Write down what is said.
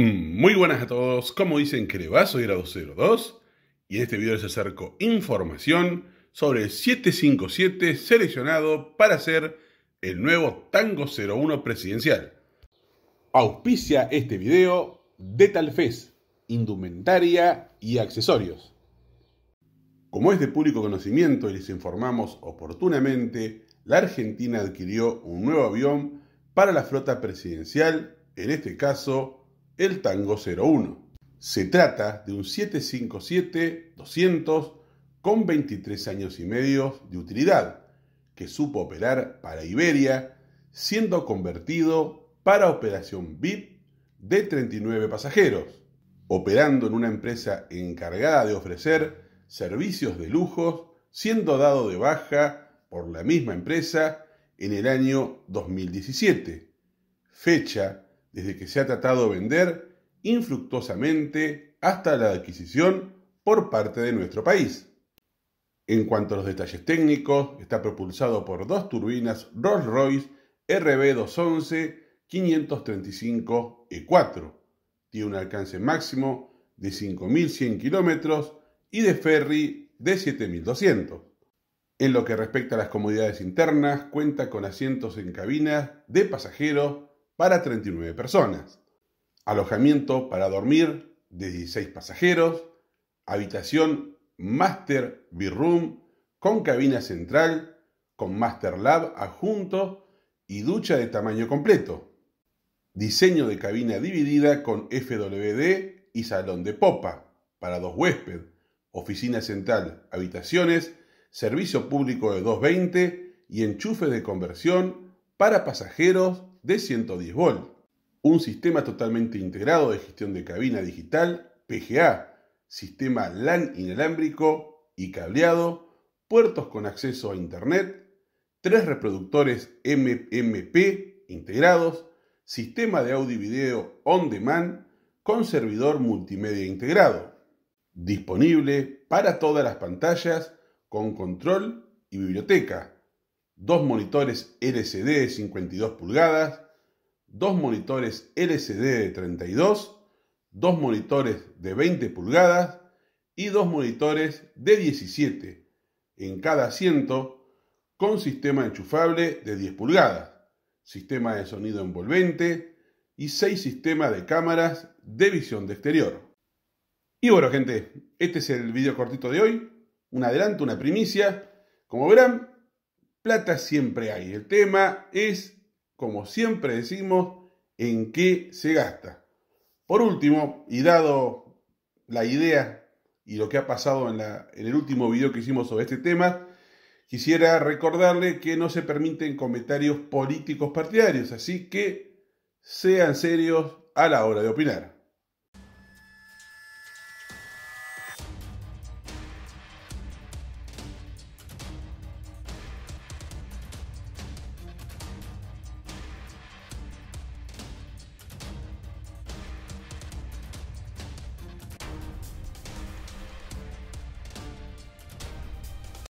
Muy buenas a todos, como dicen Crevaso y Grado 02 y en este video les acerco información sobre el 757 seleccionado para ser el nuevo Tango 01 presidencial. Auspicia este video Talfez, indumentaria y accesorios. Como es de público conocimiento y les informamos oportunamente, la Argentina adquirió un nuevo avión para la flota presidencial, en este caso el Tango 01. Se trata de un 757-200 con 23 años y medio de utilidad, que supo operar para Iberia, siendo convertido para operación VIP de 39 pasajeros, operando en una empresa encargada de ofrecer servicios de lujos, siendo dado de baja por la misma empresa en el año 2017, fecha desde que se ha tratado de vender infructuosamente hasta la adquisición por parte de nuestro país. En cuanto a los detalles técnicos, está propulsado por dos turbinas Rolls-Royce RB211-535E4. E Tiene un alcance máximo de 5.100 kilómetros y de ferry de 7.200. En lo que respecta a las comodidades internas, cuenta con asientos en cabina de pasajeros para 39 personas, alojamiento para dormir de 16 pasajeros, habitación Master B-Room con cabina central, con Master Lab adjunto y ducha de tamaño completo. Diseño de cabina dividida con FWD y salón de popa para dos huéspedes, oficina central, habitaciones, servicio público de 220 y enchufe de conversión para pasajeros de 110 volt, un sistema totalmente integrado de gestión de cabina digital, PGA, sistema LAN inalámbrico y cableado, puertos con acceso a Internet, tres reproductores MMP integrados, sistema de audio y video on demand con servidor multimedia integrado, disponible para todas las pantallas con control y biblioteca dos monitores LCD de 52 pulgadas, dos monitores LCD de 32, dos monitores de 20 pulgadas y dos monitores de 17 en cada asiento con sistema enchufable de 10 pulgadas, sistema de sonido envolvente y 6 sistemas de cámaras de visión de exterior. Y bueno gente, este es el video cortito de hoy, un adelanto, una primicia. Como verán, Plata siempre hay. El tema es, como siempre decimos, en qué se gasta. Por último, y dado la idea y lo que ha pasado en, la, en el último video que hicimos sobre este tema, quisiera recordarle que no se permiten comentarios políticos partidarios, así que sean serios a la hora de opinar.